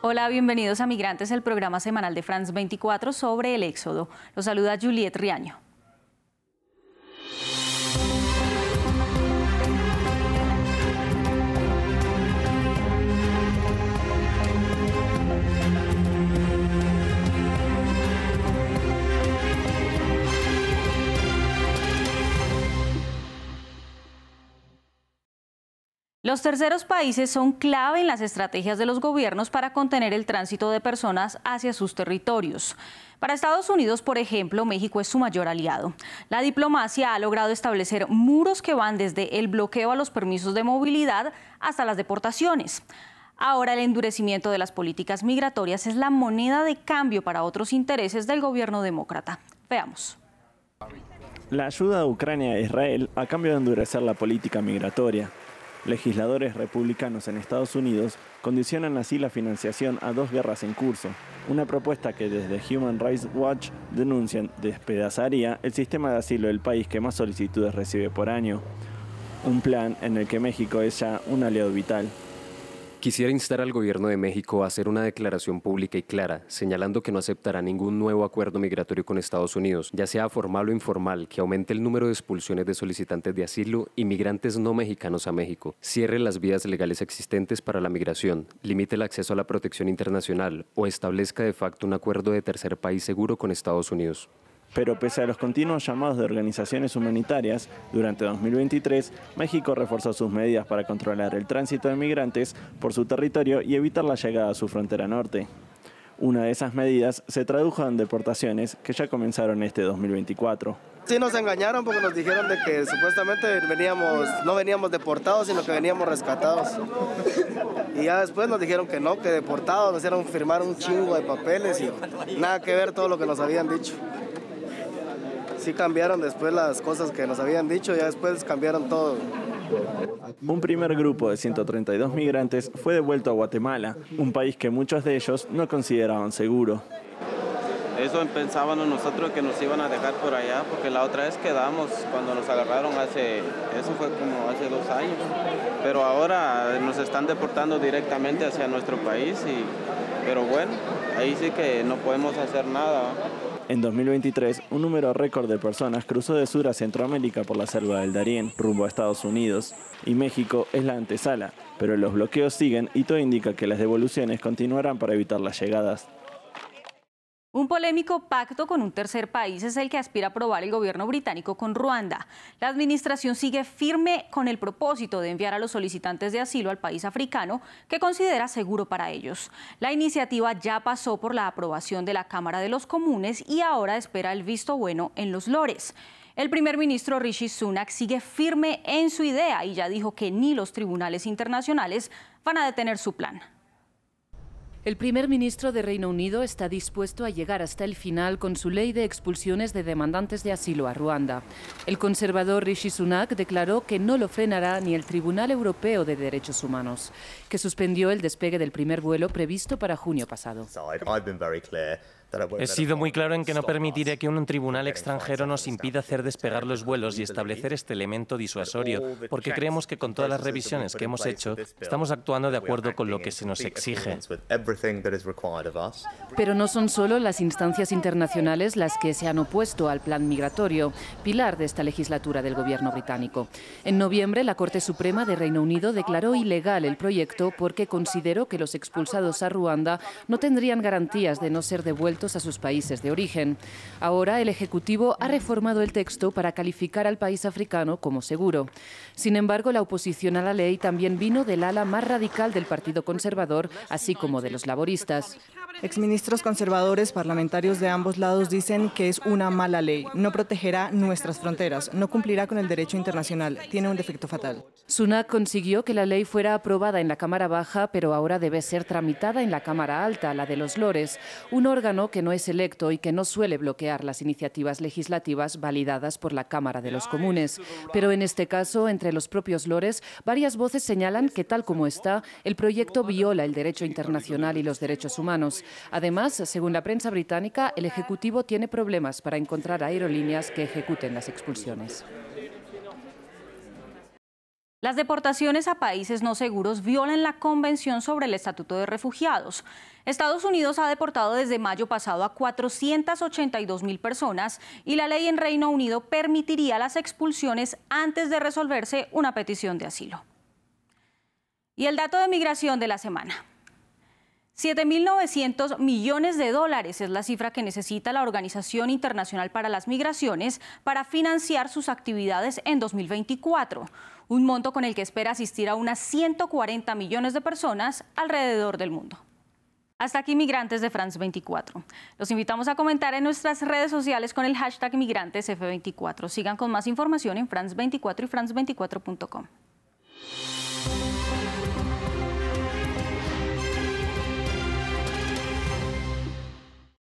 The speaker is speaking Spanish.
Hola, bienvenidos a Migrantes, el programa semanal de France 24 sobre el éxodo. Los saluda Juliet Riaño. Los terceros países son clave en las estrategias de los gobiernos para contener el tránsito de personas hacia sus territorios. Para Estados Unidos, por ejemplo, México es su mayor aliado. La diplomacia ha logrado establecer muros que van desde el bloqueo a los permisos de movilidad hasta las deportaciones. Ahora el endurecimiento de las políticas migratorias es la moneda de cambio para otros intereses del gobierno demócrata. Veamos. La ayuda de Ucrania a Israel a cambio de endurecer la política migratoria Legisladores republicanos en Estados Unidos condicionan así la financiación a dos guerras en curso, una propuesta que desde Human Rights Watch denuncian despedazaría el sistema de asilo del país que más solicitudes recibe por año, un plan en el que México es ya un aliado vital. Quisiera instar al gobierno de México a hacer una declaración pública y clara, señalando que no aceptará ningún nuevo acuerdo migratorio con Estados Unidos, ya sea formal o informal, que aumente el número de expulsiones de solicitantes de asilo y migrantes no mexicanos a México, cierre las vías legales existentes para la migración, limite el acceso a la protección internacional o establezca de facto un acuerdo de tercer país seguro con Estados Unidos. Pero pese a los continuos llamados de organizaciones humanitarias, durante 2023, México reforzó sus medidas para controlar el tránsito de migrantes por su territorio y evitar la llegada a su frontera norte. Una de esas medidas se tradujo en deportaciones que ya comenzaron este 2024. Sí nos engañaron porque nos dijeron de que supuestamente veníamos, no veníamos deportados, sino que veníamos rescatados. Y ya después nos dijeron que no, que deportados, nos hicieron firmar un chingo de papeles y nada que ver todo lo que nos habían dicho sí cambiaron después las cosas que nos habían dicho, ya después cambiaron todo. Un primer grupo de 132 migrantes fue devuelto a Guatemala, un país que muchos de ellos no consideraban seguro. Eso pensábamos nosotros que nos iban a dejar por allá, porque la otra vez quedamos cuando nos agarraron hace, eso fue como hace dos años, pero ahora nos están deportando directamente hacia nuestro país, y, pero bueno, ahí sí que no podemos hacer nada. En 2023, un número récord de personas cruzó de sur a Centroamérica por la selva del Darién, rumbo a Estados Unidos, y México es la antesala, pero los bloqueos siguen y todo indica que las devoluciones continuarán para evitar las llegadas. Un polémico pacto con un tercer país es el que aspira a aprobar el gobierno británico con Ruanda. La administración sigue firme con el propósito de enviar a los solicitantes de asilo al país africano que considera seguro para ellos. La iniciativa ya pasó por la aprobación de la Cámara de los Comunes y ahora espera el visto bueno en los lores. El primer ministro Rishi Sunak sigue firme en su idea y ya dijo que ni los tribunales internacionales van a detener su plan. El primer ministro de Reino Unido está dispuesto a llegar hasta el final con su ley de expulsiones de demandantes de asilo a Ruanda. El conservador Rishi Sunak declaró que no lo frenará ni el Tribunal Europeo de Derechos Humanos, que suspendió el despegue del primer vuelo previsto para junio pasado. He sido muy claro en que no permitiré que un tribunal extranjero nos impida hacer despegar los vuelos y establecer este elemento disuasorio, porque creemos que con todas las revisiones que hemos hecho, estamos actuando de acuerdo con lo que se nos exige. Pero no son solo las instancias internacionales las que se han opuesto al plan migratorio, pilar de esta legislatura del gobierno británico. En noviembre, la Corte Suprema de Reino Unido declaró ilegal el proyecto porque consideró que los expulsados a Ruanda no tendrían garantías de no ser devueltos a sus países de origen. Ahora el Ejecutivo ha reformado el texto para calificar al país africano como seguro. Sin embargo, la oposición a la ley también vino del ala más radical del Partido Conservador, así como de los laboristas. Exministros conservadores, parlamentarios de ambos lados dicen que es una mala ley, no protegerá nuestras fronteras, no cumplirá con el derecho internacional, tiene un defecto fatal. Sunak consiguió que la ley fuera aprobada en la Cámara Baja, pero ahora debe ser tramitada en la Cámara Alta, la de los Lores, un órgano que no es electo y que no suele bloquear las iniciativas legislativas validadas por la Cámara de los Comunes. Pero en este caso, entre los propios lores, varias voces señalan que tal como está, el proyecto viola el derecho internacional y los derechos humanos. Además, según la prensa británica, el Ejecutivo tiene problemas para encontrar aerolíneas que ejecuten las expulsiones. Las deportaciones a países no seguros violan la Convención sobre el Estatuto de Refugiados. Estados Unidos ha deportado desde mayo pasado a 482 mil personas y la ley en Reino Unido permitiría las expulsiones antes de resolverse una petición de asilo. Y el dato de migración de la semana. 7.900 millones de dólares es la cifra que necesita la Organización Internacional para las Migraciones para financiar sus actividades en 2024, un monto con el que espera asistir a unas 140 millones de personas alrededor del mundo. Hasta aquí Migrantes de France 24. Los invitamos a comentar en nuestras redes sociales con el hashtag MigrantesF24. Sigan con más información en France24 y France24.com.